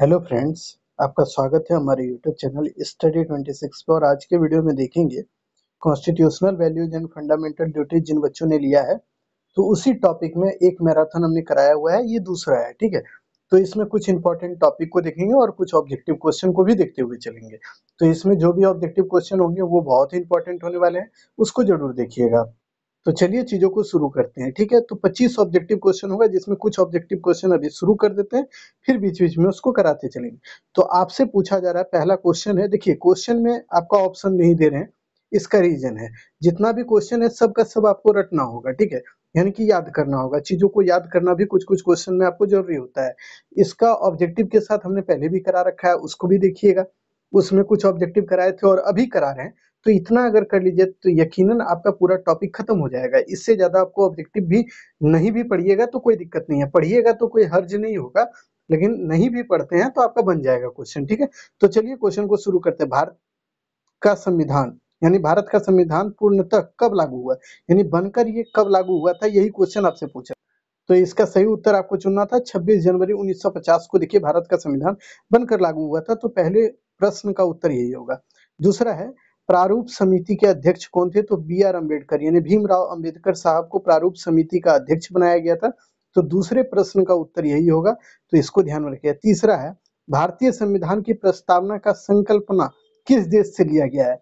hello friends आपका स्वागत है हमारे यूट्यूब चैनल स्टडी 26 पर और आज के वीडियो में देखेंगे constitutional values and fundamental duties जिन बच्चों ने लिया है तो उसी टॉपिक में एक मैराथन हमने कराया हुआ है ये दूसरा है ठीक है तो इसमें कुछ इंपॉर्टेंट टॉपिक को देखेंगे और कुछ ऑब्जेक्टिव क्वेश्चन को भी देखते हुए चलेंगे तो इसमें जो भी ऑब्जेक्टिव क्वेश्चन होंगे वो बहुत ही इंपॉर्टेंट होने वाले हैं उसको जरूर देखिएगा तो चलिए चीजों को शुरू करते हैं ठीक है तो 25 ऑब्जेक्टिव क्वेश्चन होगा जिसमें कुछ ऑब्जेक्टिव क्वेश्चन अभी शुरू कर देते हैं फिर बीच बीच में उसको कराते चलेंगे तो आपसे पूछा जा रहा है पहला क्वेश्चन है देखिए क्वेश्चन में आपका ऑप्शन नहीं दे रहे हैं इसका रीजन है जितना भी क्वेश्चन है सबका सब आपको रटना होगा ठीक है यानी कि याद करना होगा चीजों को याद करना भी कुछ कुछ क्वेश्चन में आपको जरूरी होता है इसका ऑब्जेक्टिव के साथ हमने पहले भी करा रखा है उसको भी देखिएगा उसमें कुछ ऑब्जेक्टिव कराए थे और अभी करा रहे हैं तो इतना अगर कर लीजिए तो यकीनन आपका पूरा टॉपिक खत्म हो जाएगा इससे ज़्यादा आपको ऑब्जेक्टिव भी नहीं भी पढ़िएगा तो कोई दिक्कत नहीं है पढ़िएगा तो कोई हर्ज नहीं होगा लेकिन नहीं भी पढ़ते हैं तो आपका बन जाएगा क्वेश्चन ठीक है तो चलिए क्वेश्चन को शुरू करते हैं भारत का संविधान यानी भारत का संविधान पूर्णतः कब लागू हुआ यानी बनकर ये कब लागू हुआ था यही क्वेश्चन आपसे पूछा तो इसका सही उत्तर आपको चुनना था 26 जनवरी 1950 को देखिए भारत का संविधान बनकर लागू हुआ था तो पहले प्रश्न का उत्तर यही होगा दूसरा है प्रारूप समिति के अध्यक्ष कौन थे तो बी आर अम्बेडकर यानी भीमराव अम्बेडकर साहब को प्रारूप समिति का अध्यक्ष बनाया गया था तो दूसरे प्रश्न का उत्तर यही होगा तो इसको ध्यान में रखिए तीसरा है भारतीय संविधान की प्रस्तावना का संकल्पना किस देश से लिया गया है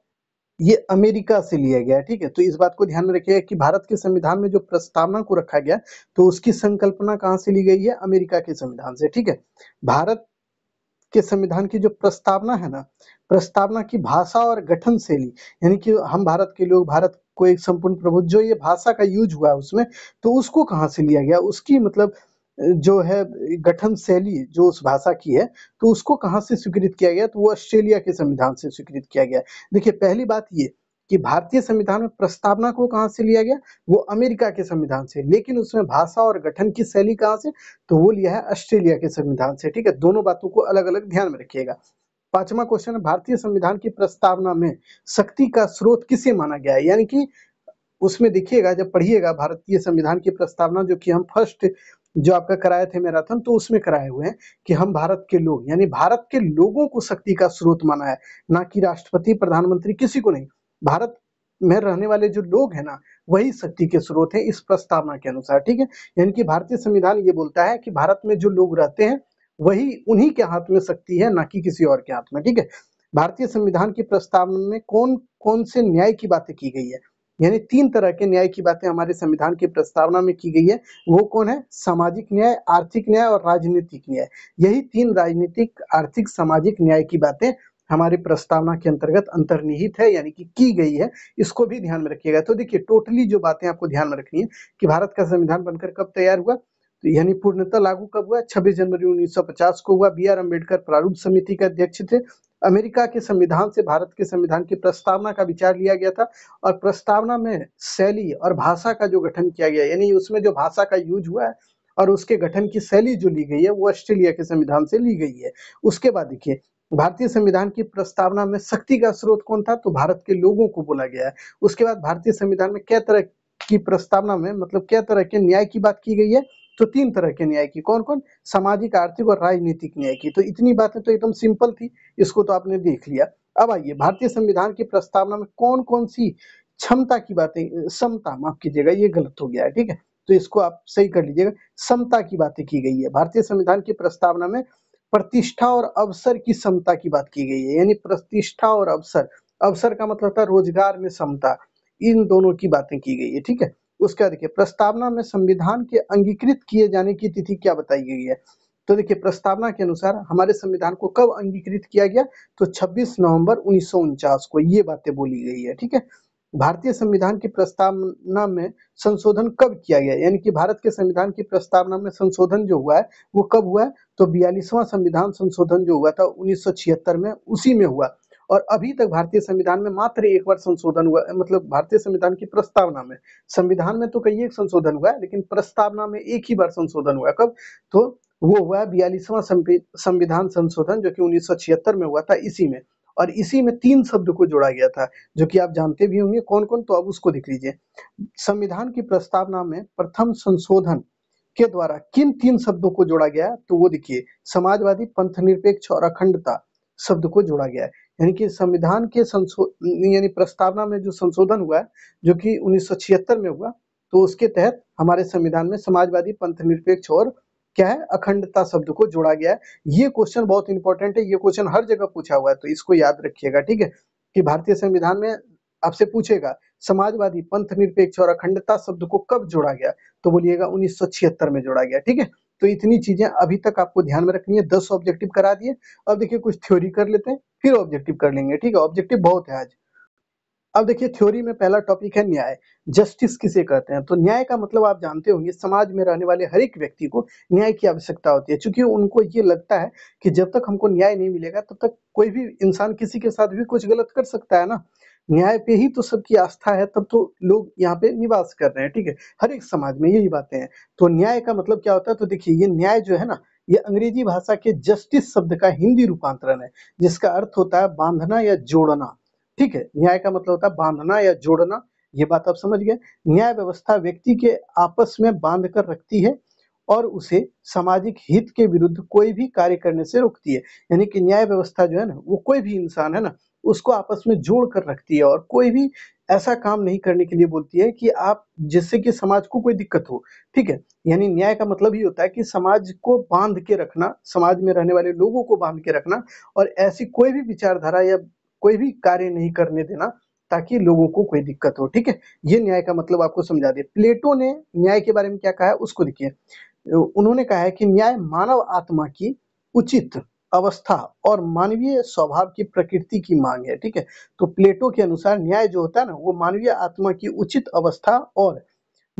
ये अमेरिका से लिया गया है ठीक है तो इस बात को ध्यान में रखिएगा कि भारत के संविधान में जो प्रस्तावना को रखा गया तो उसकी संकल्पना कहाँ से ली गई है अमेरिका के संविधान से ठीक है भारत के संविधान की जो प्रस्तावना है ना प्रस्तावना की भाषा और गठन शैली यानी कि हम भारत के लोग भारत को एक संपूर्ण प्रभु जो ये भाषा का यूज हुआ है उसमें तो उसको कहाँ से लिया गया उसकी मतलब जो है गठन शैली जो उस भाषा की है तो उसको कहाँ से स्वीकृत किया गया तो वो ऑस्ट्रेलिया के संविधान से स्वीकृत किया गया देखिए पहली बात ये कि भारतीय संविधान में प्रस्तावना को कहाँ से लिया गया वो अमेरिका के संविधान से लेकिन उसमें भाषा और गठन की शैली कहाँ से तो वो लिया है ऑस्ट्रेलिया के संविधान से ठीक है दोनों बातों को अलग अलग ध्यान में रखिएगा पांचवा क्वेश्चन है भारतीय संविधान की प्रस्तावना में शक्ति का स्रोत किसे माना गया है यानी कि उसमें देखिएगा जब पढ़िएगा भारतीय संविधान की प्रस्तावना जो कि हम फर्स्ट जो आपका कराए थे मैराथन तो उसमें कराए हुए हैं कि हम भारत के लोग यानी भारत के लोगों को शक्ति का स्रोत माना है ना कि राष्ट्रपति प्रधानमंत्री किसी को नहीं भारत में रहने वाले जो लोग हैं ना वही शक्ति के स्रोत हैं इस प्रस्तावना के अनुसार ठीक है यानी कि भारतीय संविधान ये बोलता है कि भारत में जो लोग रहते हैं वही उन्हीं के हाथ में शक्ति है ना कि किसी और के हाथ में ठीक है भारतीय संविधान की प्रस्तावना में कौन कौन से न्याय की बातें की गई है यानी तीन तरह के न्याय की बातें हमारे संविधान की प्रस्तावना में की गई है वो कौन है सामाजिक न्याय आर्थिक न्याय और राजनीतिक न्याय यही तीन राजनीतिक आर्थिक सामाजिक न्याय की बातें हमारी प्रस्तावना के अंतर्गत अंतर्निहित है यानी कि की गई है इसको भी ध्यान में रखिएगा तो देखिए टोटली जो बातें आपको ध्यान में रखनी है कि भारत का संविधान बनकर कब तैयार हुआ तो यानी पूर्णतः लागू कब हुआ 26 जनवरी 1950 को हुआ बी आर अम्बेडकर प्रारूप समिति के अध्यक्ष थे अमेरिका के संविधान से भारत के संविधान की प्रस्तावना का विचार लिया गया था और प्रस्तावना में शैली और भाषा का जो गठन किया गया यानी उसमें जो भाषा का यूज हुआ है और उसके गठन की शैली जो ली गई है वो ऑस्ट्रेलिया के संविधान से ली गई है उसके बाद देखिए भारतीय संविधान की प्रस्तावना में शक्ति का स्रोत कौन था तो भारत के लोगों को बोला गया है उसके बाद भारतीय संविधान में क्या तरह की प्रस्तावना में मतलब क्या तरह के न्याय की बात की गई है तो तीन तरह के न्याय की कौन कौन सामाजिक आर्थिक और राजनीतिक न्याय की तो इतनी बातें तो एकदम सिंपल थी इसको तो आपने देख लिया अब आइए भारतीय संविधान की प्रस्तावना में कौन कौन सी क्षमता की बातें समता माफ कीजिएगा ये गलत हो गया है ठीक है तो इसको आप सही कर लीजिएगा समता की बातें की गई है भारतीय संविधान की प्रस्तावना में प्रतिष्ठा और अवसर की समता की बात की गई है यानी प्रतिष्ठा और अवसर अवसर का मतलब था रोजगार में समता इन दोनों की बातें की गई है ठीक है उसके बाद देखिए प्रस्तावना में संविधान के अंगीकृत किए जाने की तिथि क्या बताई गई है तो देखिए प्रस्तावना के अनुसार हमारे संविधान को कब अंगीकृत किया गया तो 26 नवंबर उन्नीस को ये बातें बोली गई है ठीक है भारतीय संविधान की प्रस्तावना में संशोधन कब किया गया यानी कि भारत के संविधान की प्रस्तावना में संशोधन जो हुआ है वो कब हुआ है तो बयालीसवां संविधान संशोधन जो हुआ था उन्नीस में उसी में हुआ और अभी तक भारतीय संविधान में मात्र एक बार संशोधन हुआ मतलब भारतीय संविधान की प्रस्तावना में संविधान में तो कई एक संशोधन हुआ है लेकिन प्रस्तावना में एक ही बार संशोधन हुआ कब तो वो हुआ बयालीसवां संविधान संशोधन जो कि 1976 में हुआ था इसी में और इसी में तीन शब्द को जोड़ा गया था जो कि आप जानते भी होंगे कौन कौन तो अब उसको देख लीजिए संविधान की प्रस्तावना में प्रथम संशोधन के द्वारा किन तीन शब्दों को जोड़ा गया तो वो देखिए समाजवादी पंथ निरपेक्ष और अखंडता शब्द को जोड़ा गया है यानी कि संविधान के संशोधन यानी प्रस्तावना में जो संशोधन हुआ है जो कि उन्नीस में हुआ तो उसके तहत हमारे संविधान में समाजवादी पंथ निरपेक्ष और क्या है अखंडता शब्द को जोड़ा गया है ये क्वेश्चन बहुत इंपॉर्टेंट है ये क्वेश्चन हर जगह पूछा हुआ है तो इसको याद रखिएगा ठीक है कि भारतीय संविधान में आपसे पूछेगा समाजवादी पंथ निरपेक्ष और अखंडता शब्द को कब जोड़ा गया तो बोलिएगा उन्नीस में जोड़ा गया ठीक है तो इतनी चीजें अभी तक आपको ध्यान में रखनी है दस ऑब्जेक्टिव करा दिए अब देखिए कुछ थ्योरी कर लेते हैं फिर ऑब्जेक्टिव कर लेंगे ठीक है ऑब्जेक्टिव बहुत है आज अब देखिए थ्योरी में पहला टॉपिक है न्याय जस्टिस किसे कहते हैं तो न्याय का मतलब आप जानते होंगे समाज में रहने वाले हर एक व्यक्ति को न्याय की आवश्यकता होती है क्योंकि उनको ये लगता है कि जब तक हमको न्याय नहीं मिलेगा तब तो तक कोई भी इंसान किसी के साथ भी कुछ गलत कर सकता है ना न्याय पे ही तो सबकी आस्था है तब तो लोग यहाँ पे निवास कर रहे हैं ठीक है हर एक समाज में यही बातें हैं तो न्याय का मतलब क्या होता है तो देखिए ये न्याय जो है ना ये अंग्रेजी भाषा के जस्टिस शब्द का हिंदी रूपांतरण है जिसका अर्थ होता है बांधना या जोड़ना ठीक है न्याय का मतलब होता है बांधना या जोड़ना ये बात आप समझ गए न्याय व्यवस्था व्यक्ति के आपस में बांध कर रखती है और उसे सामाजिक हित के विरुद्ध कोई भी कार्य करने से रोकती है यानी कि न्याय व्यवस्था जो है ना वो कोई भी इंसान है ना उसको आपस में जोड़ कर रखती है और कोई भी ऐसा काम नहीं करने के लिए बोलती है कि आप जिससे कि समाज को कोई दिक्कत हो ठीक है यानी न्याय का मतलब ये होता है कि समाज को बांध के रखना समाज में रहने वाले लोगों को बांध के रखना और ऐसी कोई भी विचारधारा या कोई भी कार्य नहीं करने देना ताकि लोगों को कोई दिक्कत हो ठीक है ये न्याय का मतलब आपको समझा दे प्लेटो ने न्याय के बारे में क्या कहा है उसको देखिए उन्होंने कहा है कि न्याय मानव आत्मा की उचित अवस्था और मानवीय स्वभाव की प्रकृति की मांग है ठीक है तो प्लेटो के अनुसार न्याय जो होता है ना वो मानवीय आत्मा की उचित अवस्था और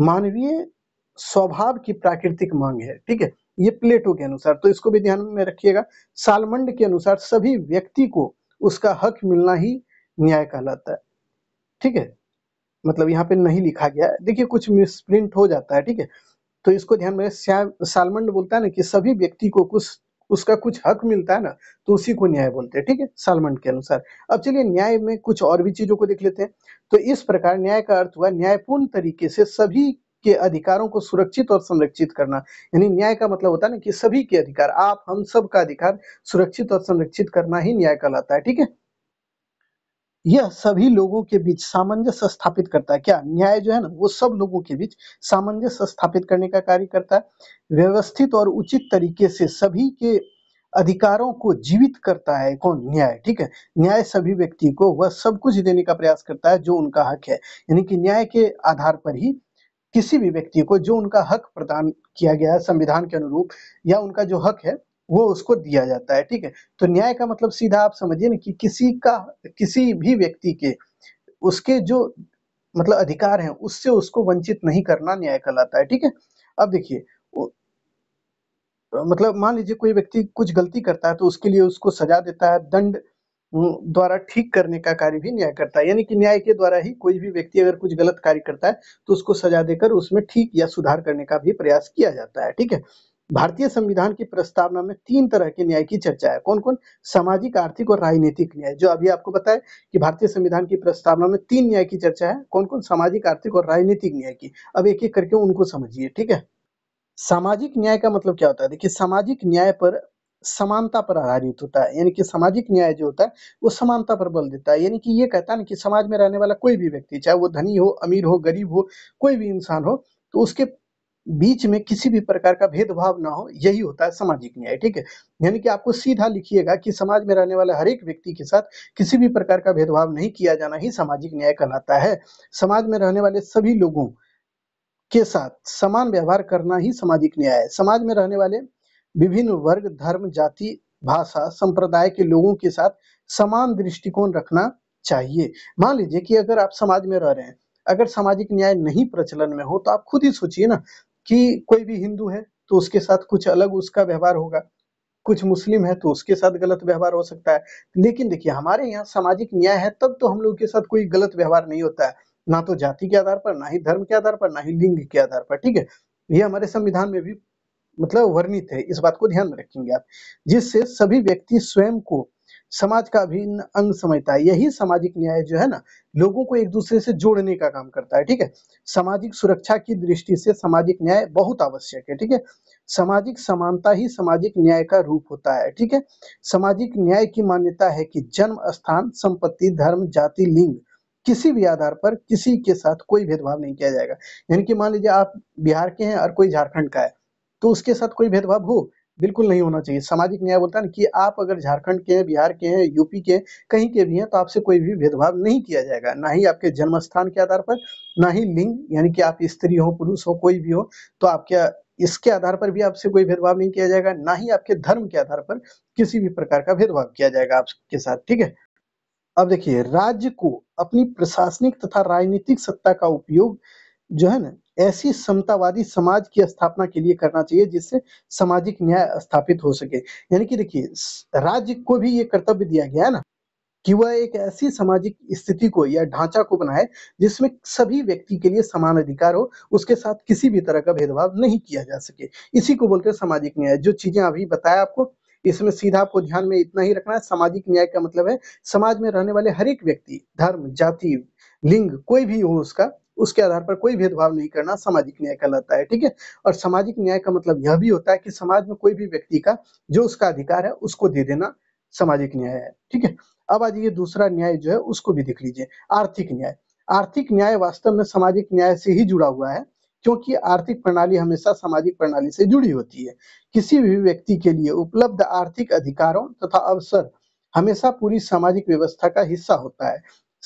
मानवीय स्वभाव की प्राकृतिक मांग है ठीक है ये प्लेटो के अनुसार तो इसको भी ध्यान में रखिएगा सालमंड के अनुसार सभी व्यक्ति को उसका हक मिलना ही न्याय कहलाता है ठीक है मतलब यहाँ पे नहीं लिखा गया है देखिए कुछ मिसप्रिंट हो जाता है ठीक है तो इसको ध्यान में सालमंड बोलता है ना कि सभी व्यक्ति को कुछ उसका कुछ हक मिलता है ना तो उसी को न्याय बोलते हैं ठीक है सालमन के अनुसार अब चलिए न्याय में कुछ और भी चीजों को देख लेते हैं तो इस प्रकार न्याय का अर्थ हुआ न्यायपूर्ण तरीके से सभी के अधिकारों को सुरक्षित और संरक्षित करना यानी न्याय का मतलब होता है ना कि सभी के अधिकार आप हम सब का अधिकार सुरक्षित और संरक्षित करना ही न्याय कहलाता है ठीक है यह सभी लोगों के बीच सामंजस्य स्थापित करता है क्या न्याय जो है ना वो सब लोगों के बीच सामंजस्य स्थापित करने का कार्य करता है व्यवस्थित और उचित तरीके से सभी के अधिकारों को जीवित करता है कौन न्याय ठीक है न्याय सभी व्यक्ति को वह सब कुछ देने का प्रयास करता है जो उनका हक है यानी कि न्याय के आधार पर ही किसी भी व्यक्ति को जो उनका हक प्रदान किया गया है संविधान के अनुरूप या उनका जो हक है वो उसको दिया जाता है ठीक है तो न्याय का मतलब सीधा आप समझिए ना कि किसी का किसी भी व्यक्ति के उसके जो मतलब अधिकार हैं उससे उसको वंचित नहीं करना न्याय कहलाता है ठीक है अब देखिए मतलब मान लीजिए कोई व्यक्ति कुछ गलती करता है तो उसके लिए उसको सजा देता है दंड द्वारा ठीक करने का कार्य भी न्याय करता है यानी कि न्याय के द्वारा ही कोई भी व्यक्ति अगर कुछ गलत कार्य करता है तो उसको सजा देकर उसमें ठीक या सुधार करने का भी प्रयास किया जाता है ठीक है भारतीय संविधान की प्रस्तावना में तीन तरह के न्याय की चर्चा है कौन कौन सामाजिक आर्थिक और राजनीतिक न्याय जो अभी आपको बताया कि भारतीय संविधान की प्रस्तावना में तीन न्याय की चर्चा है कौन कौन सामाजिक आर्थिक और राजनीतिक न्याय की अब एक एक करके उनको समझिए ठीक है सामाजिक न्याय का मतलब क्या होता है देखिए सामाजिक न्याय पर समानता पर आधारित होता है यानी कि सामाजिक न्याय जो होता है वो समानता पर बल देता है यानी कि ये कहता है ना कि समाज में रहने वाला कोई भी व्यक्ति चाहे वो धनी हो अमीर हो गरीब हो कोई भी इंसान हो तो उसके बीच में किसी भी प्रकार का भेदभाव ना हो यही होता है सामाजिक न्याय ठीक है यानी कि आपको सीधा लिखिएगा कि समाज में रहने वाले हर एक व्यक्ति के साथ किसी भी प्रकार का भेदभाव नहीं किया जाना ही सामाजिक न्याय कहलाता है समाज में रहने वाले सभी लोगों के साथ समान व्यवहार करना ही सामाजिक न्याय है समाज में रहने वाले विभिन्न वर्ग धर्म जाति भाषा संप्रदाय के लोगों के साथ समान दृष्टिकोण रखना चाहिए मान लीजिए कि अगर आप समाज में रह रहे हैं अगर सामाजिक न्याय नहीं प्रचलन में हो तो आप खुद ही सोचिए ना कि कोई भी हिंदू है तो उसके साथ कुछ अलग उसका व्यवहार होगा कुछ मुस्लिम है तो उसके साथ गलत व्यवहार हो सकता है लेकिन देखिए हमारे यहाँ सामाजिक न्याय है तब तो हम लोग के साथ कोई गलत व्यवहार नहीं होता है ना तो जाति के आधार पर ना ही धर्म के आधार पर ना ही लिंग के आधार पर ठीक है ये हमारे संविधान में भी मतलब वर्णित है इस बात को ध्यान में रखेंगे आप जिससे सभी व्यक्ति स्वयं को समाज का अभिन्न अंग समझता है यही सामाजिक न्याय जो है ना लोगों को एक दूसरे से जोड़ने का काम करता है ठीक है सामाजिक सुरक्षा की दृष्टि से सामाजिक न्याय बहुत आवश्यक है ठीक है सामाजिक समानता ही सामाजिक न्याय का रूप होता है ठीक है सामाजिक न्याय की मान्यता है कि जन्म स्थान संपत्ति धर्म जाति लिंग किसी भी आधार पर किसी के साथ कोई भेदभाव नहीं किया जाएगा यानी कि मान लीजिए आप बिहार के हैं और कोई झारखंड का है तो उसके साथ कोई भेदभाव हो बिल्कुल नहीं होना चाहिए सामाजिक न्याय बोलता है ना कि आप अगर झारखंड के हैं बिहार के हैं यूपी के हैं कहीं के भी हैं तो आपसे कोई भी भेदभाव नहीं किया जाएगा ना ही आपके जन्म स्थान के आधार पर ना ही लिंग यानी कि आप स्त्री हो पुरुष हो कोई भी हो तो आपके इसके आधार पर भी आपसे कोई भेदभाव नहीं किया जाएगा ना ही आपके धर्म के आधार पर किसी भी प्रकार का भेदभाव किया जाएगा आपके साथ ठीक है अब देखिए राज्य को अपनी प्रशासनिक तथा राजनीतिक सत्ता का उपयोग जो है ना ऐसी समतावादी समाज की स्थापना के लिए करना चाहिए जिससे सामाजिक न्याय स्थापित हो सके यानी कि देखिए राज्य को भी ये कर्तव्य दिया गया है ना कि वह एक ऐसी सामाजिक स्थिति को या ढांचा को बनाए जिसमें सभी व्यक्ति के लिए समान अधिकार हो उसके साथ किसी भी तरह का भेदभाव नहीं किया जा सके इसी को बोलकर सामाजिक न्याय जो चीजें अभी बताया आपको इसमें सीधा आपको ध्यान में इतना ही रखना है सामाजिक न्याय का मतलब है समाज में रहने वाले हर एक व्यक्ति धर्म जाति लिंग कोई भी हो उसका उसके आधार पर कोई भेदभाव नहीं करना सामाजिक न्याय कहलाता है ठीक है और सामाजिक न्याय का मतलब यह भी होता है कि समाज में कोई भी व्यक्ति का जो उसका अधिकार है उसको दे देना सामाजिक न्याय है ठीक है अब आज ये दूसरा न्याय जो है उसको भी देख लीजिए आर्थिक न्याय आर्थिक न्याय वास्तव में सामाजिक न्याय से ही जुड़ा हुआ है क्योंकि आर्थिक प्रणाली हमेशा सामाजिक प्रणाली से जुड़ी होती है किसी भी व्यक्ति के लिए उपलब्ध आर्थिक अधिकारों तथा अवसर हमेशा पूरी सामाजिक व्यवस्था का हिस्सा होता है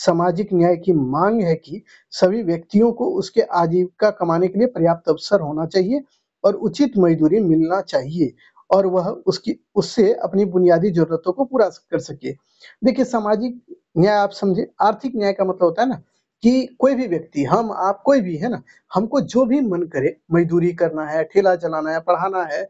सामाजिक न्याय की मांग है कि सभी व्यक्तियों को उसके आजीविका कमाने के लिए पर्याप्त अवसर होना चाहिए और उचित मजदूरी मिलना चाहिए और वह उसकी उससे अपनी बुनियादी जरूरतों को पूरा कर सके देखिए सामाजिक न्याय आप समझे आर्थिक न्याय का मतलब होता है ना कि कोई भी व्यक्ति हम आप कोई भी है ना हमको जो भी मन करे मजदूरी करना है ठेला चलाना है पढ़ाना है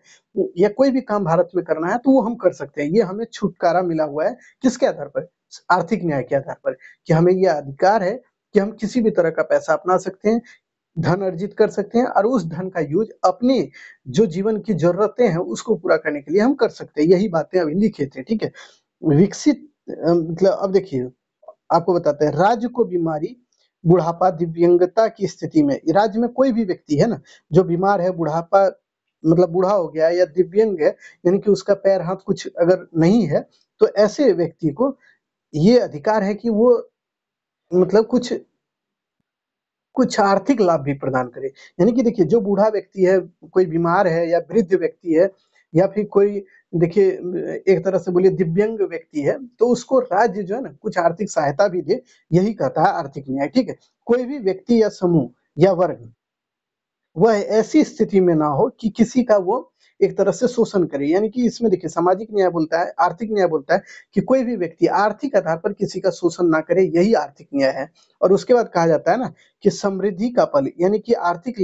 या कोई भी काम भारत में करना है तो वो हम कर सकते हैं ये हमें छुटकारा मिला हुआ है किसके आधार पर आर्थिक न्याय के आधार पर कि हमें यह अधिकार है कि हम किसी भी तरह का पैसा अपना सकते हैं धन अर्जित कर सकते हैं और उस धन का यूज अपने जो जीवन की जरूरतें हैं उसको पूरा करने के लिए हम कर सकते हैं यही बातें अभी लिखे थे ठीक है विकसित मतलब अब देखिए आपको बताते हैं राज्य को बीमारी बुढ़ापा दिव्यंगता की स्थिति में राज्य में कोई भी व्यक्ति है ना जो बीमार है बुढ़ापा मतलब बूढ़ा हो गया या दिव्यंग है यानी कि उसका पैर हाथ कुछ अगर नहीं है तो ऐसे व्यक्ति को ये अधिकार है कि वो मतलब कुछ कुछ आर्थिक लाभ भी प्रदान करे यानी कि देखिए जो बूढ़ा व्यक्ति है कोई बीमार है या वृद्ध व्यक्ति है या फिर कोई देखिए एक तरह से बोलिए दिव्यांग व्यक्ति है तो उसको राज्य जो है ना कुछ आर्थिक सहायता भी दे यही कहता है आर्थिक न्याय ठीक है कोई भी व्यक्ति या समूह या वर्ग वह ऐसी स्थिति में ना हो कि किसी का वो एक तरह से शोषण करे यानी कि इसमें देखिए सामाजिक न्याय बोलता है आर्थिक न्याय बोलता है कि कोई भी व्यक्ति आर्थिक आधार पर किसी का शोषण ना करे यही आर्थिक न्याय है और उसके बाद कहा जाता है ना कि समृद्धि का पल यानी कि आर्थिक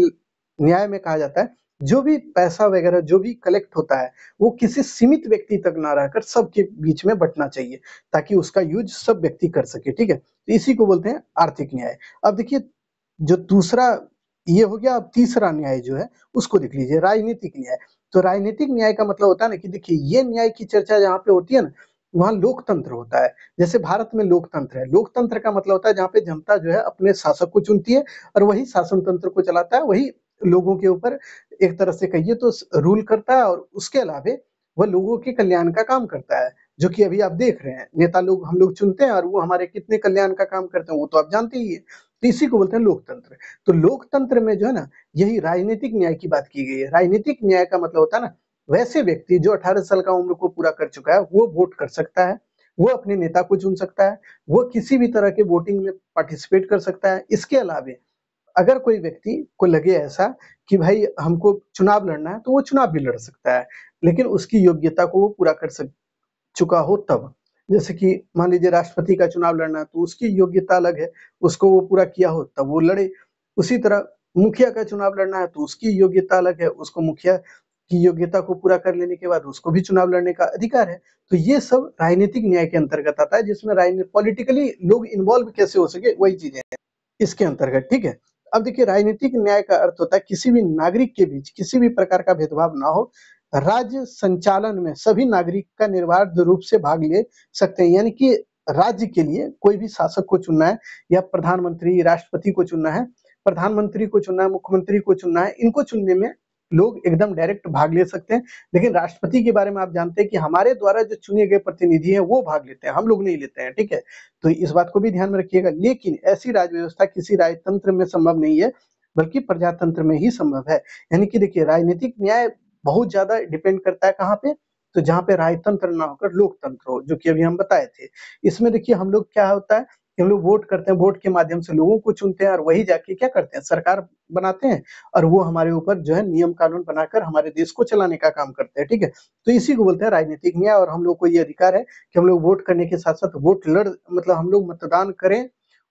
न्याय में कहा जाता है जो भी पैसा वगैरह जो भी कलेक्ट होता है वो किसी सीमित व्यक्ति तक ना रहकर सबके बीच में बटना चाहिए ताकि उसका यूज सब व्यक्ति कर सके ठीक है तो इसी को बोलते हैं आर्थिक न्याय अब देखिए जो दूसरा ये हो गया अब तीसरा न्याय जो है उसको देख लीजिए राजनीतिक न्याय तो राजनीतिक न्याय का मतलब होता है ना कि देखिए ये न्याय की चर्चा जहाँ पे होती है ना वहाँ लोकतंत्र होता है जैसे भारत में लोकतंत्र है लोकतंत्र का मतलब होता है जहाँ पे जनता जो है अपने शासक को चुनती है और वही शासन तंत्र को चलाता है वही लोगों के ऊपर एक तरह से कहिए तो रूल करता है और उसके अलावा वह लोगों के कल्याण का काम करता है जो कि अभी आप देख रहे हैं नेता लोग हम लोग चुनते हैं और वो हमारे कितने कल्याण का काम करते हैं वो तो आप जानते ही है तो इसी को बोलते हैं लोकतंत्र तो लोकतंत्र में जो है ना यही राजनीतिक न्याय की बात की गई है राजनीतिक न्याय का मतलब होता है ना वैसे व्यक्ति जो 18 साल का उम्र को पूरा कर चुका है वो वोट कर सकता है वो अपने नेता को चुन सकता है वो किसी भी तरह के वोटिंग में पार्टिसिपेट कर सकता है इसके अलावे अगर कोई व्यक्ति को लगे ऐसा कि भाई हमको चुनाव लड़ना है तो वो चुनाव भी लड़ सकता है लेकिन उसकी योग्यता को वो पूरा कर सक चुका हो तब जैसे कि मान लीजिए राष्ट्रपति का चुनाव लड़ना है तो उसकी योग्यता अलग है उसको वो पूरा किया हो तब वो लड़े उसी तरह मुखिया का चुनाव लड़ना है तो उसकी योग्यता अलग है उसको मुखिया की योग्यता को पूरा कर लेने के बाद उसको भी चुनाव लड़ने का अधिकार है तो ये सब राजनीतिक न्याय के अंतर्गत आता है जिसमें राजनीति पॉलिटिकली लोग इन्वॉल्व कैसे हो सके वही चीजें हैं इसके अंतर्गत ठीक है अब देखिए राजनीतिक न्याय का अर्थ होता है किसी भी नागरिक के बीच किसी भी प्रकार का भेदभाव ना हो राज्य संचालन में सभी नागरिक का निर्बाध रूप से भाग ले सकते हैं यानी कि राज्य के लिए कोई भी शासक को चुनना है या प्रधानमंत्री राष्ट्रपति को चुनना है प्रधानमंत्री को चुनना है मुख्यमंत्री को चुनना है इनको चुनने में लोग एकदम डायरेक्ट भाग ले सकते हैं लेकिन राष्ट्रपति के बारे में आप जानते हैं कि हमारे द्वारा जो चुने गए प्रतिनिधि हैं वो भाग लेते हैं हम लोग नहीं लेते हैं ठीक है तो इस बात को भी ध्यान में रखिएगा लेकिन ऐसी राज व्यवस्था किसी राजतंत्र में संभव नहीं है बल्कि प्रजातंत्र में ही संभव है यानी कि देखिए राजनीतिक न्याय बहुत ज्यादा डिपेंड करता है कहाँ पे तो जहाँ पे राजतंत्र ना होकर लोकतंत्र हो जो कि अभी हम बताए थे इसमें देखिए हम लोग क्या होता है कि हम लोग वोट करते हैं वोट के माध्यम से लोगों को चुनते हैं और वही जाके क्या करते हैं सरकार बनाते हैं और वो हमारे ऊपर जो है नियम कानून बनाकर हमारे देश को चलाने का काम करते हैं ठीक है तो इसी को बोलते हैं राजनीतिक न्याय और हम लोग को ये अधिकार है कि हम लोग वोट करने के साथ साथ वोट लड़ मतलब हम लोग मतदान करें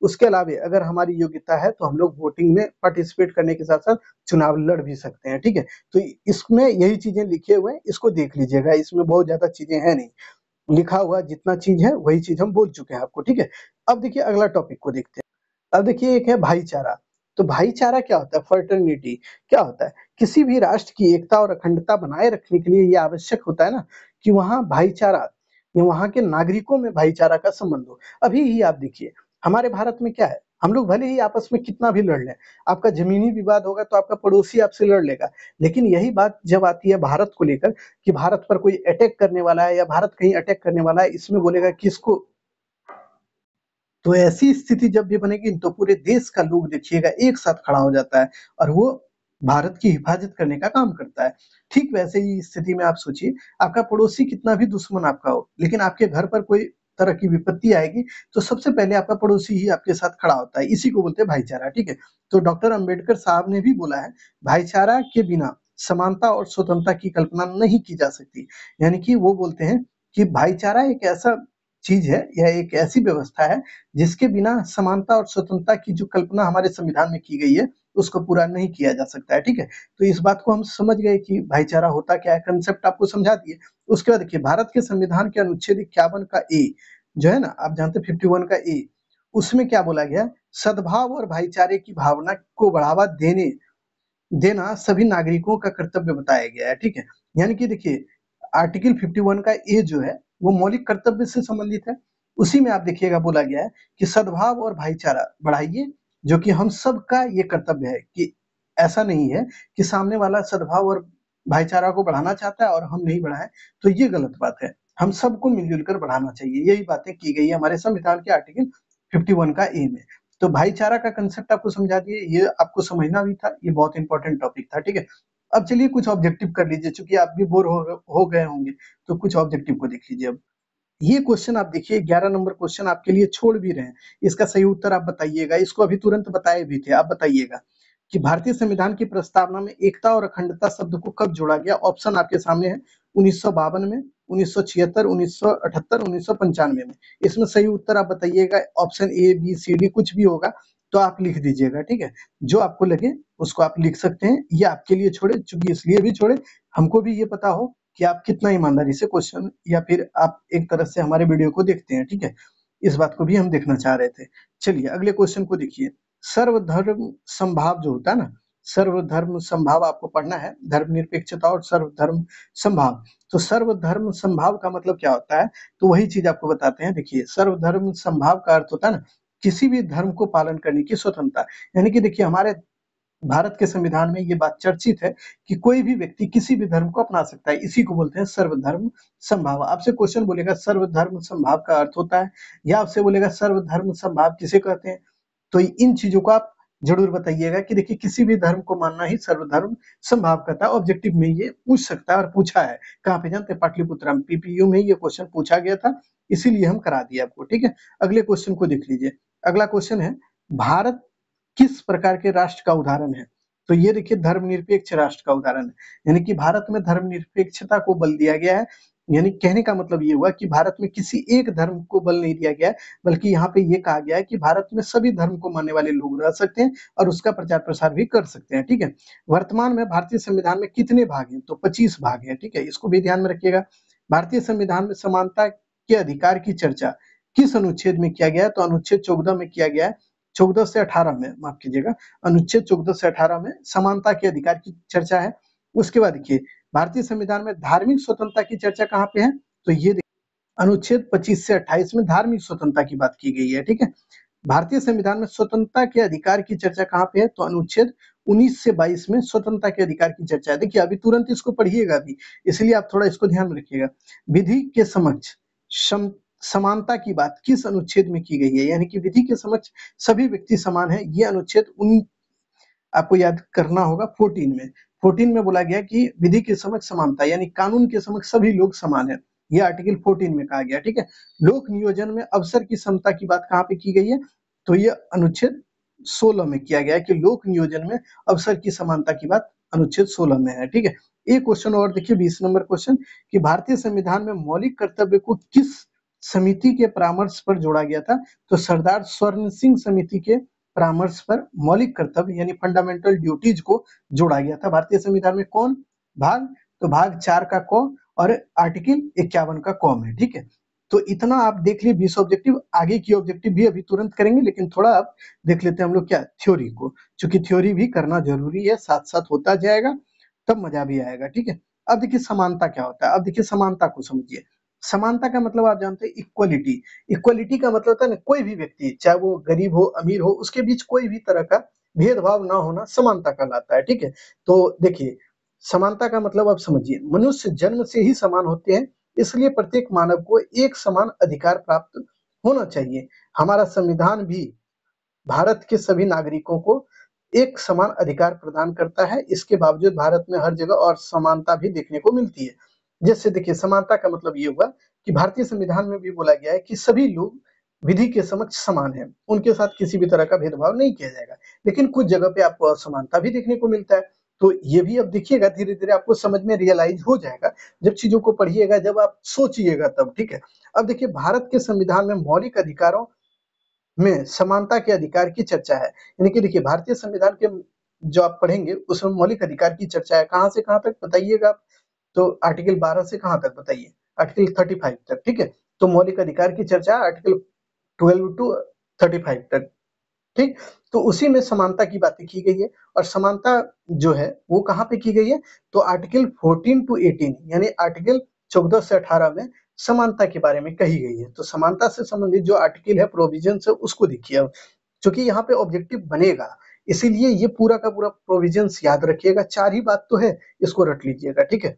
उसके अलावा अगर हमारी योग्यता है तो हम लोग वोटिंग में पार्टिसिपेट करने के साथ साथ चुनाव लड़ भी सकते हैं ठीक है तो इसमें यही चीजें लिखे हुए हैं इसको देख लीजिएगा इसमें बहुत ज्यादा चीजें हैं नहीं लिखा हुआ जितना चीज है वही चीज हम बोल चुके हैं आपको ठीक है अब देखिए अगला टॉपिक को देखते हैं अब देखिए एक है भाईचारा तो भाईचारा क्या होता है फर्टर्निटी क्या होता है किसी भी राष्ट्र की एकता और अखंडता बनाए रखने के लिए यह आवश्यक होता है ना कि वहाँ भाईचारा वहां के नागरिकों में भाईचारा का संबंध हो अभी ही आप देखिए हमारे भारत में क्या है हम लोग भले ही आपस में कितना भी लड़ लें आपका जमीनी विवाद होगा तो आपका पड़ोसी आपसे लड़ लेगा लेकिन यही बात जब आती है भारत को लेकर कि भारत पर कोई अटैक करने वाला है या भारत कहीं अटैक करने वाला है इसमें बोलेगा किसको तो ऐसी स्थिति जब भी बनेगी तो पूरे देश का लोग देखिएगा एक साथ खड़ा हो जाता है और वो भारत की हिफाजत करने का काम करता है ठीक वैसे ही स्थिति में आप सोचिए आपका पड़ोसी कितना भी दुश्मन आपका हो लेकिन आपके घर पर कोई तरह की विपत्ति आएगी तो सबसे पहले आपका पड़ोसी ही आपके साथ खड़ा होता है इसी को बोलते हैं भाईचारा ठीक है तो डॉक्टर अम्बेडकर साहब ने भी बोला है भाईचारा के बिना समानता और स्वतंत्रता की कल्पना नहीं की जा सकती यानी कि वो बोलते हैं कि भाईचारा एक ऐसा चीज है या एक ऐसी व्यवस्था है जिसके बिना समानता और स्वतंत्रता की जो कल्पना हमारे संविधान में की गई है उसको पूरा नहीं किया जा सकता है ठीक है तो इस बात को हम समझ गए कि भाईचारा होता क्या है कंसेप्ट आपको समझा दिए उसके बाद देखिए भारत के संविधान के अनुच्छेद इक्यावन का ए जो है ना आप जानते फिफ्टी वन का ए उसमें क्या बोला गया सद्भाव और भाईचारे की भावना को बढ़ावा देने देना सभी नागरिकों का कर्तव्य बताया गया है ठीक है यानी कि देखिए आर्टिकल 51 का ए जो है वो मौलिक कर्तव्य से संबंधित है उसी में आप देखिएगा बोला गया है कि सद्भाव और भाईचारा बढ़ाइए जो कि हम सबका ये कर्तव्य है कि ऐसा नहीं है कि सामने वाला सद्भाव और भाईचारा को बढ़ाना चाहता है और हम नहीं बढ़ाए तो ये गलत बात है हम सबको मिलजुल कर बढ़ाना चाहिए यही बातें की गई है हमारे संविधान के आर्टिकल 51 का ए में तो भाईचारा का कंसेप्ट आपको समझा दिए ये आपको समझना भी था ये बहुत इंपॉर्टेंट टॉपिक था ठीक है अब चलिए कुछ ऑब्जेक्टिव कर लीजिए चूंकि आप भी बोर हो, हो गए होंगे तो कुछ ऑब्जेक्टिव को देख लीजिए अब ये क्वेश्चन आप देखिए ग्यारह नंबर क्वेश्चन आपके लिए छोड़ भी रहे हैं इसका सही उत्तर आप बताइएगा इसको अभी तुरंत बताए भी थे आप बताइएगा कि भारतीय संविधान की प्रस्तावना में एकता और अखंडता शब्द को कब जोड़ा गया ऑप्शन आपके सामने है उन्नीस में उन्नीस सौ छिहत्तर उन्नीस सौ अठहत्तर उन्नीस सौ पंचानवे में इसमें सही उत्तर आप बताइएगा option A B C D कुछ भी होगा तो आप लिख दीजिएगा ठीक है जो आपको लगे उसको आप लिख सकते हैं ये आपके लिए छोड़े चूंकि इसलिए भी छोड़े हमको भी ये पता हो कि आप कितना ईमानदारी से क्वेश्चन या फिर आप एक तरह से हमारे वीडियो को देखते हैं ठीक है इस बात को भी हम देखना चाह रहे थे चलिए अगले क्वेश्चन को देखिए सर्वधर्म संभाव जो होता है ना सर्वधर्म संभाव आपको पढ़ना है धर्म निरपेक्षता और सर्वधर्म संभाव तो सर्वधर्म संभाव का मतलब क्या होता है तो वही चीज आपको बताते हैं देखिए सर्वधर्म संभाव का अर्थ होता है ना किसी भी धर्म को पालन करने की स्वतंत्रता यानी कि देखिए हमारे भारत के संविधान में ये बात चर्चित है कि कोई भी व्यक्ति किसी भी धर्म को अपना सकता है इसी को बोलते हैं सर्वधर्म संभाव आपसे क्वेश्चन बोलेगा सर्वधर्म संभाव का अर्थ होता है या आपसे बोलेगा सर्वधर्म संभाव किसे कहते हैं तो इन चीजों को आप जरूर बताइएगा कि देखिए किसी भी धर्म को मानना ही सर्वधर्म संभाव करता है ऑब्जेक्टिव में ये पूछ सकता है और पूछा है कहाँ पे जानते पाटलिपुत्र पीपीयू में ये क्वेश्चन पूछा गया था इसीलिए हम करा दिया आपको ठीक है अगले क्वेश्चन को देख लीजिए अगला क्वेश्चन है भारत किस प्रकार के राष्ट्र का उदाहरण है तो ये देखिए धर्मनिरपेक्ष राष्ट्र का उदाहरण है यानी कि भारत में धर्मनिरपेक्षता को बल दिया गया है यानी कहने का मतलब ये हुआ कि भारत में किसी एक धर्म को बल नहीं दिया गया बल्कि यहाँ पे ये कहा गया है कि भारत में सभी धर्म को मानने वाले लोग रह सकते हैं और उसका प्रचार प्रसार भी कर सकते हैं ठीक है वर्तमान में भारतीय संविधान में कितने भाग हैं तो 25 भाग हैं ठीक है इसको भी ध्यान में रखिएगा भारतीय संविधान में समानता के अधिकार की चर्चा किस अनुच्छेद में किया गया है तो अनुच्छेद चौदह में किया गया है चौदह से अठारह में माफ कीजिएगा अनुच्छेद चौदह से अठारह में समानता के अधिकार की चर्चा है उसके बाद देखिए भारतीय संविधान में धार्मिक स्वतंत्रता की चर्चा कहाँ पे है तो ये अनुच्छेद 25 से 28 में धार्मिक स्वतंत्रता की बात की गई है ठीक है भारतीय संविधान में स्वतंत्रता के अधिकार की चर्चा कहाँ पे है तो अनुच्छेद 19 से 22 में स्वतंत्रता के अधिकार की चर्चा है देखिए अभी तुरंत इसको पढ़िएगा अभी इसलिए आप थोड़ा इसको ध्यान में रखिएगा विधि के समक्ष समानता की बात किस अनुच्छेद में की गई है यानी कि विधि के समक्ष सभी व्यक्ति समान है ये अनुच्छेद उन आपको याद करना होगा फोर्टीन में फोर्टीन में बोला गया कि विधि के समक्ष समानता यानी कानून के समक्ष सभी लोग समान है ये आर्टिकल फोर्टीन में कहा गया ठीक है लोक नियोजन में अवसर की समता की बात कहाँ पे की गई है तो ये अनुच्छेद सोलह में किया गया है कि लोक नियोजन में अवसर की समानता की बात अनुच्छेद सोलह में है ठीक है एक क्वेश्चन और देखिए बीस नंबर क्वेश्चन कि भारतीय संविधान में मौलिक कर्तव्य को किस समिति के परामर्श पर जोड़ा गया था तो सरदार स्वर्ण सिंह समिति के परामर्श पर मौलिक कर्तव्य यानी फंडामेंटल ड्यूटीज को जोड़ा गया था भारतीय संविधान में कौन भाग तो भाग चार का क और आर्टिकल इक्यावन का कौ है ठीक है तो इतना आप देख लिए बीस ऑब्जेक्टिव आगे की ऑब्जेक्टिव भी अभी तुरंत करेंगे लेकिन थोड़ा आप देख लेते हैं हम लोग क्या थ्योरी को चूंकि थ्योरी भी करना जरूरी है साथ साथ होता जाएगा तब मजा भी आएगा ठीक है अब देखिए समानता क्या होता है अब देखिए समानता को समझिए समानता का मतलब आप जानते हैं इक्वलिटी इक्वलिटी का मतलब होता है ना कोई भी व्यक्ति चाहे वो गरीब हो अमीर हो उसके बीच कोई भी तरह का भेदभाव ना होना समानता कहलाता है ठीक है तो देखिए समानता का मतलब आप समझिए मनुष्य जन्म से ही समान होते हैं इसलिए प्रत्येक मानव को एक समान अधिकार प्राप्त होना चाहिए हमारा संविधान भी भारत के सभी नागरिकों को एक समान अधिकार प्रदान करता है इसके बावजूद भारत में हर जगह और समानता भी देखने को मिलती है जैसे देखिए समानता का मतलब ये हुआ कि भारतीय संविधान में भी बोला गया है कि सभी लोग विधि के समक्ष समान है उनके साथ किसी भी तरह का भेदभाव नहीं किया जाएगा लेकिन कुछ जगह पे आपको असमानता भी देखने को मिलता है तो ये भी अब देखिएगा धीरे धीरे आपको समझ में रियलाइज हो जाएगा जब चीजों को पढ़िएगा जब आप सोचिएगा तब ठीक है अब देखिए भारत के संविधान में मौलिक अधिकारों में समानता के अधिकार की चर्चा है यानी कि देखिए भारतीय संविधान के जो आप पढ़ेंगे उसमें मौलिक अधिकार की चर्चा है कहाँ से कहाँ तक बताइएगा आप तो आर्टिकल 12 से कहां तक बताइए आर्टिकल 35 तक ठीक है तो मौलिक अधिकार की चर्चा आर्टिकल 12 टू 35 तक ठीक तो उसी में समानता की बातें की गई है और समानता जो है वो कहाँ पे की गई है तो आर्टिकल 14 टू 18 यानी आर्टिकल 14 से 18 में समानता के बारे में कही गई है तो समानता से संबंधित जो आर्टिकल है प्रोविजन है उसको देखिए अब क्योंकि यहाँ पे ऑब्जेक्टिव बनेगा इसीलिए ये पूरा का पूरा प्रोविजन याद रखिएगा चार ही बात तो है इसको रट लीजिएगा ठीक है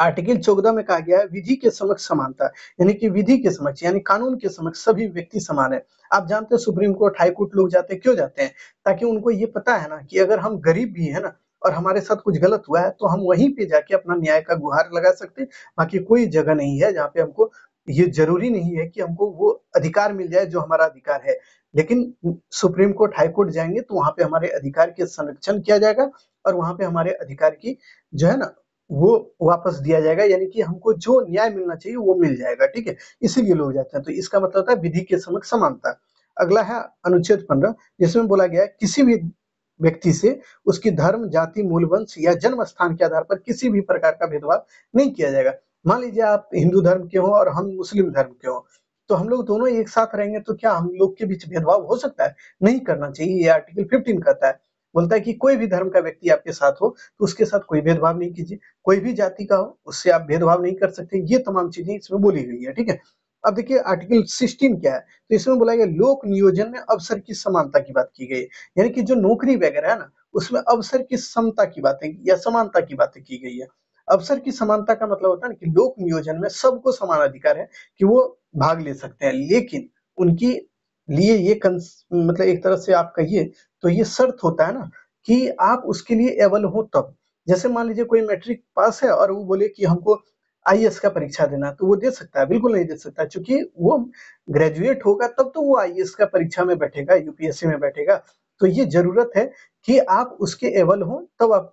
आर्टिकल चौदह में कहा गया है विधि के समक्ष समानता यानी कि विधि के समक्ष यानी कानून के समक्ष सभी व्यक्ति समान है आप जानते हैं सुप्रीम कोर्ट हाई कोर्ट लोग जाते हैं क्यों जाते हैं ताकि उनको ये पता है ना कि अगर हम गरीब भी है ना और हमारे साथ कुछ गलत हुआ है तो हम वहीं पे जाके अपना न्याय का गुहार लगा सकते हैं बाकी कोई जगह नहीं है जहाँ पे हमको ये जरूरी नहीं है कि हमको वो अधिकार मिल जाए जो हमारा अधिकार है लेकिन सुप्रीम कोर्ट हाई कोर्ट जाएंगे तो वहां पे हमारे अधिकार के संरक्षण किया जाएगा और वहां पे हमारे अधिकार की जो है ना वो वापस दिया जाएगा यानी कि हमको जो न्याय मिलना चाहिए वो मिल जाएगा ठीक है इसीलिए लोग जाते हैं तो इसका मतलब होता है विधि के समक्ष समानता अगला है अनुच्छेद पंद्रह जिसमें बोला गया किसी भी व्यक्ति से उसकी धर्म जाति मूल वंश या जन्म स्थान के आधार पर किसी भी प्रकार का भेदभाव नहीं किया जाएगा मान लीजिए आप हिंदू धर्म के हो और हम मुस्लिम धर्म के हो तो हम लोग दोनों एक साथ रहेंगे तो क्या हम लोग के बीच भेदभाव हो सकता है नहीं करना चाहिए ये आर्टिकल फिफ्टीन कहता है बोलता है कि कोई भी धर्म का व्यक्ति आपके साथ हो तो उसके साथ कोई भेदभाव नहीं कीजिए कोई भी जाति का हो उससे आप भेदभाव नहीं कर सकते ये तमाम चीजें इसमें बोली गई है ठीक है अब देखिए आर्टिकल 16 क्या है तो इसमें बोला गया लोक नियोजन में अवसर की समानता की बात की गई है यानी कि जो नौकरी वगैरह है ना उसमें अवसर की समता की बातें या समानता की बातें की गई है अवसर की समानता का मतलब होता है ना कि लोक नियोजन में सबको समान अधिकार है कि वो भाग ले सकते हैं लेकिन उनकी लिए ये कंस मतलब एक तरह से आप कहिए तो ये शर्त होता है ना कि आप उसके लिए एवल हो तब जैसे मान लीजिए कोई मैट्रिक पास है और वो बोले कि हमको आई का परीक्षा देना तो वो दे सकता है बिल्कुल नहीं दे सकता क्योंकि वो ग्रेजुएट होगा तब तो वो आई का परीक्षा में बैठेगा यूपीएससी में बैठेगा तो ये जरूरत है कि आप उसके एवल हो तब आप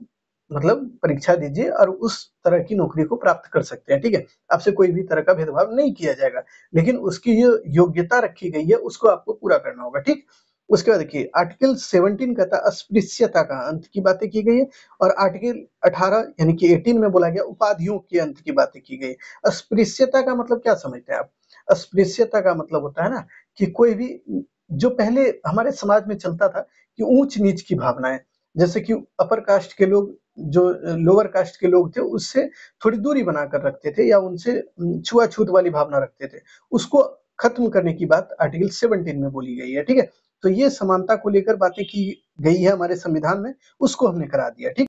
मतलब परीक्षा दीजिए और उस तरह की नौकरी को प्राप्त कर सकते हैं ठीक है आपसे कोई भी तरह का भेदभाव नहीं किया जाएगा लेकिन उसकी जो योग्यता रखी गई है उसको आपको पूरा करना होगा ठीक उसके बाद देखिए आर्टिकल 17 का था अस्पृश्यता का अंत की बातें की गई है और आर्टिकल 18 यानी कि 18 में बोला गया उपाधियों के अंत की बातें की गई अस्पृश्यता का मतलब क्या समझते हैं आप अस्पृश्यता का मतलब होता है ना कि कोई भी जो पहले हमारे समाज में चलता था कि ऊंच नीच की भावनाएं जैसे कि अपर कास्ट के लोग जो लोअर कास्ट के लोग थे उससे थोड़ी दूरी बनाकर रखते थे या उनसे छुआछूत वाली भावना रखते थे उसको खत्म करने की बात आर्टिकल 17 में बोली गई है ठीक है तो ये समानता को लेकर बातें की गई है हमारे संविधान में उसको हमने करा दिया ठीक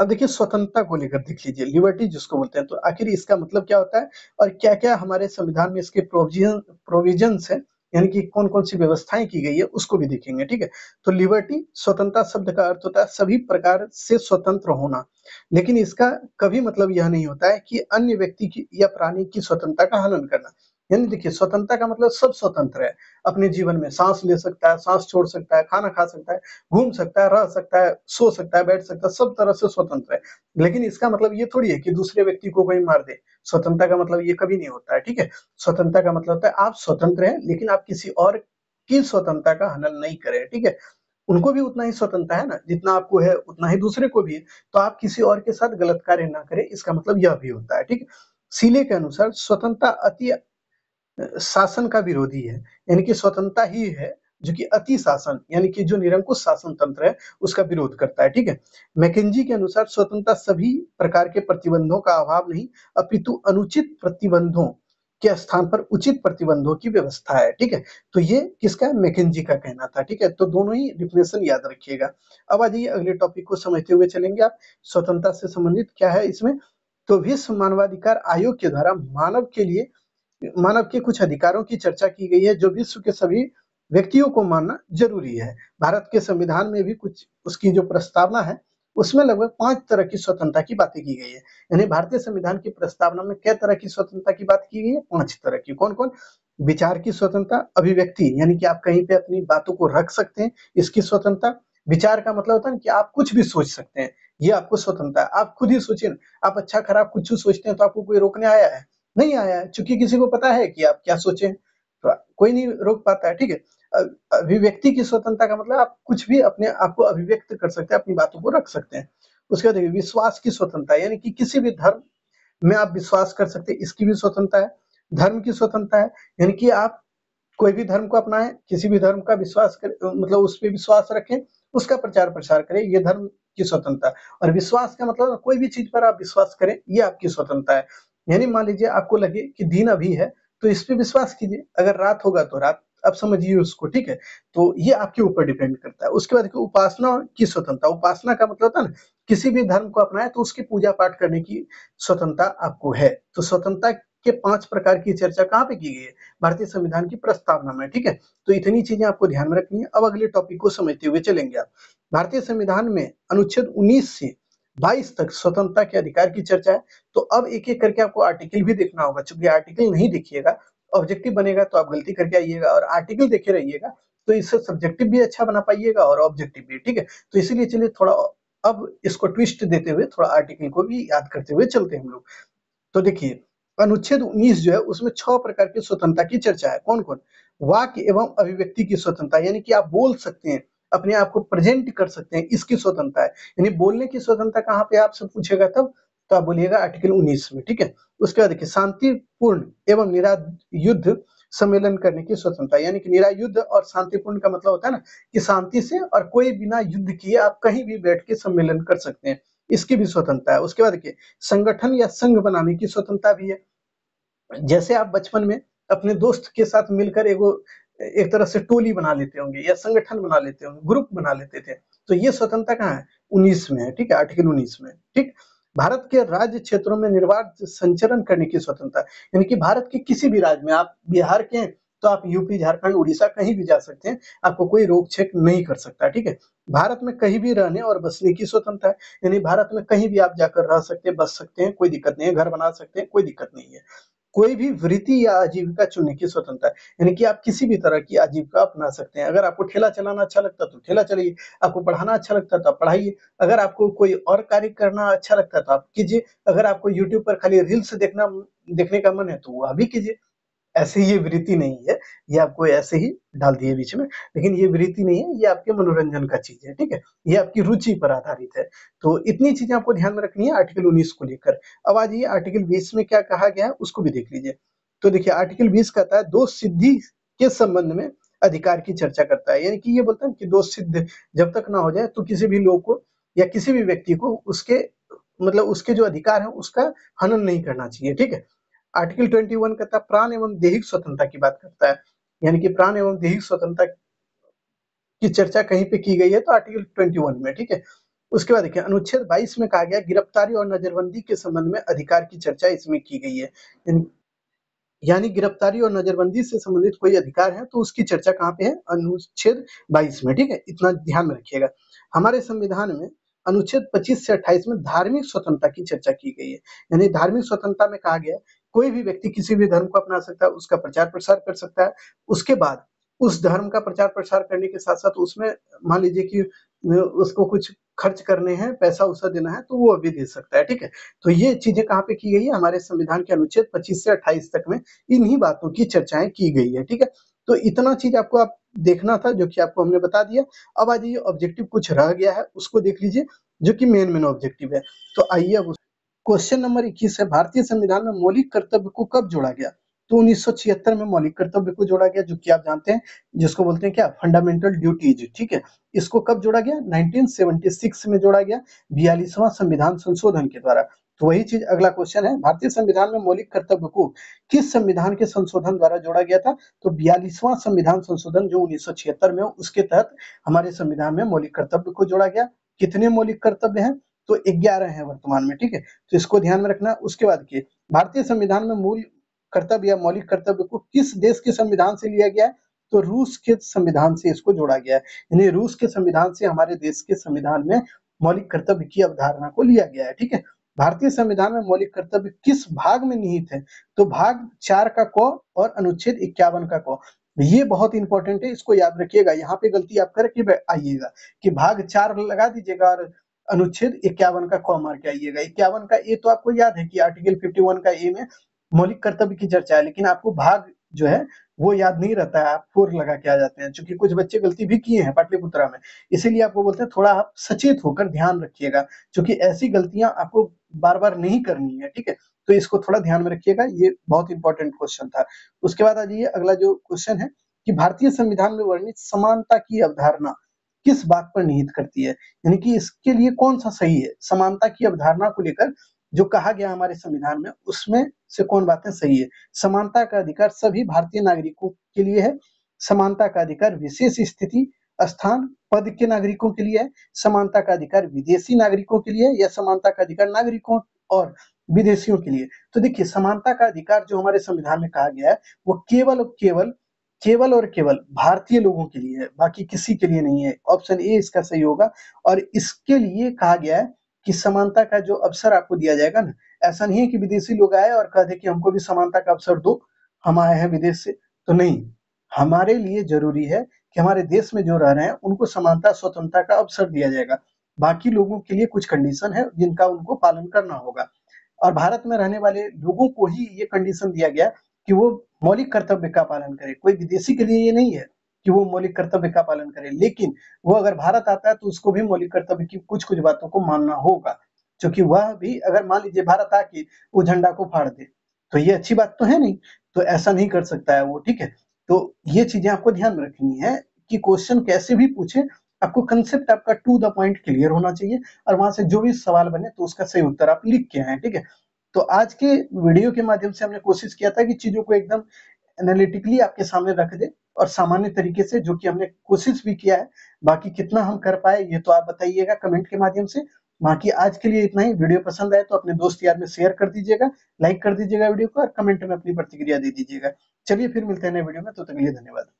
अब देखिए स्वतंत्रता को लेकर देख लीजिए लिबर्टी जिसको बोलते हैं तो आखिर इसका मतलब क्या होता है और क्या क्या हमारे संविधान में इसके प्रोविजन प्रोविजन है यानी कि कौन कौन सी व्यवस्थाएं की गई है उसको भी देखेंगे ठीक है तो लिबर्टी स्वतंत्रता शब्द का अर्थ होता है सभी प्रकार से स्वतंत्र होना लेकिन इसका कभी मतलब यह नहीं होता है कि अन्य व्यक्ति की या प्राणी की स्वतंत्रता का हनन करना यानी देखिए स्वतंत्रता का मतलब सब स्वतंत्र है अपने जीवन में सांस ले सकता है सांस छोड़ सकता है खाना खा सकता है घूम सकता है रह सकता है सो सकता है बैठ सकता है सब तरह से स्वतंत्र है लेकिन इसका मतलब ये थोड़ी है कि दूसरे व्यक्ति को कोई मार दे स्वतंत्रता का मतलब ये कभी नहीं होता है ठीक है स्वतंत्रता का मतलब होता है आप स्वतंत्र हैं लेकिन आप किसी और की स्वतंत्रता का हनन नहीं करें ठीक है उनको भी उतना ही स्वतंत्रता है ना जितना आपको है उतना ही दूसरे को भी तो आप किसी और के साथ गलत कार्य ना करें इसका मतलब यह भी होता है ठीक है सीले के अनुसार स्वतंत्रता अति शासन का विरोधी है यानी कि स्वतंत्रता ही है जो कि अति शासन यानी कि जो निरंकुश शासन तंत्र है उसका विरोध करता है ठीक है मैकेजी के अनुसार स्वतंत्रता सभी प्रकार के प्रतिबंधों का अभाव नहीं अपितु अनुचित प्रतिबंधों के स्थान पर उचित प्रतिबंधों की व्यवस्था है ठीक है तो ये किसका मैकेजी का कहना था ठीक है तो दोनों ही डिफिनेशन याद रखिएगा अब आ जाइए अगले टॉपिक को समझते हुए चलेंगे आप स्वतंत्रता से संबंधित क्या है इसमें तो विश्व मानवाधिकार आयोग के द्वारा मानव के लिए मानव के कुछ अधिकारों की चर्चा की गई है जो विश्व के सभी व्यक्तियों को मानना जरूरी है भारत के संविधान में भी कुछ उसकी जो प्रस्तावना है उसमें लगभग पांच तरह की स्वतंत्रता की बातें की गई है यानी भारतीय संविधान की प्रस्तावना में क्या तरह की स्वतंत्रता की बात की गई है पांच तरह की कौन कौन विचार की स्वतंत्रता अभिव्यक्ति यानी कि आप कहीं पे अपनी बातों को रख सकते हैं इसकी स्वतंत्रता विचार का मतलब होता है कि आप कुछ भी सोच सकते हैं ये आपको स्वतंत्रता है आप खुद ही सोचिए आप अच्छा खराब कुछ सोचते हैं तो आपको कोई रोकने आया है नहीं आया है चूंकि किसी को पता है कि आप क्या सोचे तो कोई नहीं रोक पाता है ठीक है अभिव्यक्ति की स्वतंत्रता का मतलब आप कुछ भी अपने आप को अभिव्यक्त कर सकते हैं अपनी बातों को रख सकते हैं उसके बाद विश्वास की स्वतंत्रता यानी कि किसी भी धर्म में आप विश्वास कर सकते हैं इसकी भी स्वतंत्रता है धर्म की स्वतंत्रता है यानी कि आप कोई भी धर्म को अपनाएं किसी भी धर्म का विश्वास कर मतलब उस पर विश्वास रखें उसका प्रचार प्रसार करें ये धर्म की स्वतंत्रता और विश्वास का मतलब कोई भी चीज पर आप विश्वास करें ये आपकी स्वतंत्रता है यानी मान लीजिए आपको लगे कि दिन अभी है तो इस पर विश्वास कीजिए अगर रात होगा तो रात आप समझिए उसको ठीक है तो ये आपके ऊपर डिपेंड करता है उसके बाद उपासना की स्वतंत्रता उपासना का मतलब था ना किसी भी धर्म को अपनाए तो उसकी पूजा पाठ करने की स्वतंत्रता आपको है तो स्वतंत्रता के पांच प्रकार की चर्चा कहाँ पे की गई है भारतीय संविधान की प्रस्तावना में ठीक है तो इतनी चीजें आपको ध्यान में रखनी है अब अगले टॉपिक को समझते हुए चलेंगे आप भारतीय संविधान में अनुच्छेद 19 से बाईस तक स्वतंत्रता के अधिकार की चर्चा है तो अब एक एक करके आपको आर्टिकल भी देखना होगा चूंकि आर्टिकल नहीं देखिएगा ऑब्जेक्टिव बनेगा तो आप गलती करके आइएगा और आर्टिकल देखे रहिएगा तो इससे सब्जेक्टिव भी अच्छा बना पाइएगा और ऑब्जेक्टिव भी ठीक है तो इसीलिए चलिए थोड़ा अब इसको ट्विस्ट देते हुए थोड़ा आर्टिकल को भी याद करते हुए चलते हैं हम लोग तो देखिए अनुच्छेद 19 जो है उसमें छह प्रकार की स्वतंत्रता की चर्चा है कौन कौन वाक्य एवं अभिव्यक्ति की स्वतंत्रता यानी कि आप बोल सकते हैं अपने आप को प्रेजेंट कर सकते हैं इसकी स्वतंत्रता है यानी बोलने की स्वतंत्रता कहाँ पे आपसे पूछेगा तब तो आप बोलिएगा आर्टिकल 19 में ठीक है उसके बाद देखिए शांतिपूर्ण एवं निरायुद्ध सम्मेलन करने की स्वतंत्रता यानी कि निरायुद्ध और शांतिपूर्ण का मतलब होता है ना कि शांति से और कोई बिना युद्ध किए आप कहीं भी बैठ के सम्मेलन कर सकते हैं इसकी भी स्वतंत्रता है उसके बाद देखिए संगठन या संघ बनाने की स्वतंत्रता भी है जैसे आप बचपन में अपने दोस्त के साथ मिलकर एगो एक तरह से टोली बना लेते होंगे या संगठन बना लेते होंगे ग्रुप बना लेते थे तो ये स्वतंत्रता कहाँ है उन्नीस में है ठीक है आर्टिकल उन्नीस में ठीक भारत के राज्य क्षेत्रों में निर्वाध संचरण करने की स्वतंत्रता यानी कि भारत के किसी भी राज्य में आप बिहार के हैं तो आप यूपी झारखंड उड़ीसा कहीं भी जा सकते हैं आपको कोई रोक छेक नहीं कर सकता ठीक है भारत में कहीं भी रहने और बसने की स्वतंत्रता है यानी भारत में कहीं भी आप जाकर रह सकते हैं बस सकते हैं कोई दिक्कत नहीं है घर बना सकते हैं कोई दिक्कत नहीं है कोई भी वृत्ति या आजीविका चुनने की स्वतंत्रता है यानी कि आप किसी भी तरह की आजीविका अपना सकते हैं अगर आपको ठेला चलाना अच्छा लगता है तो ठेला चलाइए आपको पढ़ाना अच्छा लगता है तो आप पढ़ाइए अगर आपको कोई और कार्य करना अच्छा लगता है तो आप कीजिए अगर आपको यूट्यूब पर खाली रील्स देखना देखने का मन है तो वह भी कीजिए ऐसे ही ये वृत्ति नहीं है ये आपको ऐसे ही डाल दिए बीच में लेकिन ये वृत्ति नहीं है ये आपके मनोरंजन का चीज है ठीक है ये आपकी रुचि पर आधारित है तो इतनी चीजें आपको ध्यान में रखनी है आर्टिकल उन्नीस को लेकर अब आज ये आर्टिकल बीस में क्या कहा गया है उसको भी देख लीजिए तो देखिए आर्टिकल बीस कहता है दो सिद्धि के संबंध में अधिकार की चर्चा करता है यानी कि ये बोलता है कि दो सिद्ध जब तक ना हो जाए तो किसी भी लोग को या किसी भी व्यक्ति को उसके मतलब उसके जो अधिकार है उसका हनन नहीं करना चाहिए ठीक है आर्टिकल 21 कहता है प्राण एवं देहिक स्वतंत्रता की बात करता है यानी कि प्राण एवं देहिक स्वतंत्रता की चर्चा कहीं पे की गई है तो आर्टिकल 21 में ठीक है उसके बाद देखिए अनुच्छेद 22 में कहा गया गिरफ्तारी और नजरबंदी के संबंध में अधिकार की चर्चा इसमें की गई है यानी गिरफ्तारी और नजरबंदी से संबंधित कोई अधिकार है तो उसकी चर्चा कहाँ पे है अनुच्छेद 22 में ठीक है इतना ध्यान में रखिएगा हमारे संविधान में अनुच्छेद 25 से 28 में धार्मिक स्वतंत्रता की चर्चा की गई है यानी धार्मिक स्वतंत्रता में कहा गया कोई भी व्यक्ति किसी भी धर्म को अपना सकता है उसका प्रचार प्रसार कर सकता है उसके बाद उस धर्म का प्रचार प्रसार करने के साथ साथ उसमें मान लीजिए कि उसको कुछ खर्च करने हैं पैसा उसे देना है तो वो अभी दे सकता है ठीक है तो ये चीजें कहाँ पे की गई है हमारे संविधान के अनुच्छेद 25 से 28 तक में इन्हीं बातों की चर्चाएं की गई है ठीक है तो इतना चीज आपको आप देखना था जो कि आपको हमने बता दिया अब आ जाइए ऑब्जेक्टिव कुछ रह गया है उसको देख लीजिए जो कि मेन मेन ऑब्जेक्टिव है तो आइए अब क्वेश्चन नंबर 21 है भारतीय संविधान में मौलिक कर्तव्य को कब जोड़ा गया तो उन्नीस में मौलिक कर्तव्य को जोड़ा गया जो कि आप जानते हैं जिसको बोलते हैं क्या फंडामेंटल ड्यूटीज ठीक है इसको कब जोड़ा गया 1976 में जोड़ा गया बयालीसवां संविधान संशोधन के द्वारा तो वही चीज अगला क्वेश्चन है भारतीय संविधान में मौलिक कर्तव्य को किस संविधान के संशोधन द्वारा जोड़ा गया था तो बयालीसवां संविधान संशोधन जो उन्नीस में उसके तहत हमारे संविधान में मौलिक कर्तव्य को जोड़ा गया कितने मौलिक कर्तव्य हैं तो ग्यारह है वर्तमान में ठीक है तो इसको ध्यान में रखना उसके बाद के भारतीय संविधान में मूल कर्तव्य या मौलिक कर्तव्य को किस देश के संविधान से लिया गया है तो रूस के संविधान से इसको जोड़ा गया है यानी रूस के संविधान से हमारे देश के संविधान में मौलिक कर्तव्य की अवधारणा को लिया गया है ठीक है भारतीय संविधान में मौलिक कर्तव्य किस भाग में निहित है तो भाग चार का को और अनुच्छेद इक्यावन का को ये बहुत इंपॉर्टेंट है इसको याद रखिएगा यहाँ पे गलती आप करके आइएगा कि भाग चार लगा दीजिएगा और अनुच्छेद इक्यावन का क मार आइएगा इक्यावन का ए तो आपको याद है कि आर्टिकल वन का ए में मौलिक कर्तव्य की चर्चा है लेकिन आपको भाग जो है वो याद नहीं रहता है आप फोर लगा के आ जाते हैं क्योंकि कुछ बच्चे गलती भी किए हैं पाटलिपुत्रा में इसीलिए आपको बोलते हैं थोड़ा आप सचेत होकर ध्यान रखिएगा चूंकि ऐसी गलतियां आपको बार बार नहीं करनी है ठीक है तो इसको थोड़ा ध्यान में रखिएगा ये बहुत इंपॉर्टेंट क्वेश्चन था उसके बाद आ जाइए अगला जो क्वेश्चन है कि भारतीय संविधान में वर्णित समानता की अवधारणा किस बात पर निहित करती है यानी कि इसके लिए कौन सा सही है समानता की अवधारणा को लेकर जो कहा गया हमारे संविधान में उसमें से कौन बातें सही है समानता का अधिकार सभी भारतीय नागरिकों के लिए है समानता का अधिकार विशेष स्थिति स्थान पद के नागरिकों के लिए है समानता का अधिकार विदेशी नागरिकों के लिए या समानता का अधिकार नागरिकों और विदेशियों के लिए तो देखिए समानता का अधिकार जो हमारे संविधान में कहा गया है वो केवल और केवल केवल और केवल भारतीय लोगों के लिए है बाकी किसी के लिए नहीं है ऑप्शन ए इसका सही होगा और इसके लिए कहा गया है कि समानता का जो अवसर आपको दिया जाएगा ना ऐसा नहीं है कि विदेशी लोग आए और कह दे कि हमको भी समानता का अवसर दो हम आए हैं विदेश से तो नहीं हमारे लिए जरूरी है कि हमारे देश में जो रह रहे हैं उनको समानता स्वतंत्रता का अवसर दिया जाएगा बाकी लोगों के लिए कुछ कंडीशन है जिनका उनको पालन करना होगा और भारत में रहने वाले लोगों को ही ये कंडीशन दिया गया कि वो मौलिक कर्तव्य का पालन करे कोई विदेशी के लिए ये नहीं है कि वो मौलिक कर्तव्य का पालन करे लेकिन वो अगर भारत आता है तो उसको भी मौलिक कर्तव्य की कुछ कुछ बातों को मानना होगा क्योंकि वह भी अगर मान लीजिए भारत आके वो झंडा को फाड़ दे तो ये अच्छी बात तो है नहीं तो ऐसा नहीं कर सकता है वो ठीक है तो ये चीजें आपको ध्यान में रखनी है कि क्वेश्चन कैसे भी पूछे आपको कंसेप्ट आपका टू द पॉइंट क्लियर होना चाहिए और वहां से जो भी सवाल बने तो उसका सही उत्तर आप लिख के आए ठीक है तो आज के वीडियो के माध्यम से हमने कोशिश किया था कि चीजों को एकदम एनालिटिकली आपके सामने रख दे और सामान्य तरीके से जो कि हमने कोशिश भी किया है बाकी कितना हम कर पाए ये तो आप बताइएगा कमेंट के माध्यम से बाकी आज के लिए इतना ही वीडियो पसंद आए तो अपने दोस्त यार में शेयर कर दीजिएगा लाइक कर दीजिएगा वीडियो को और कमेंट में अपनी प्रतिक्रिया दे दीजिएगा चलिए फिर मिलते हैं नए वीडियो में तो तक लिए धन्यवाद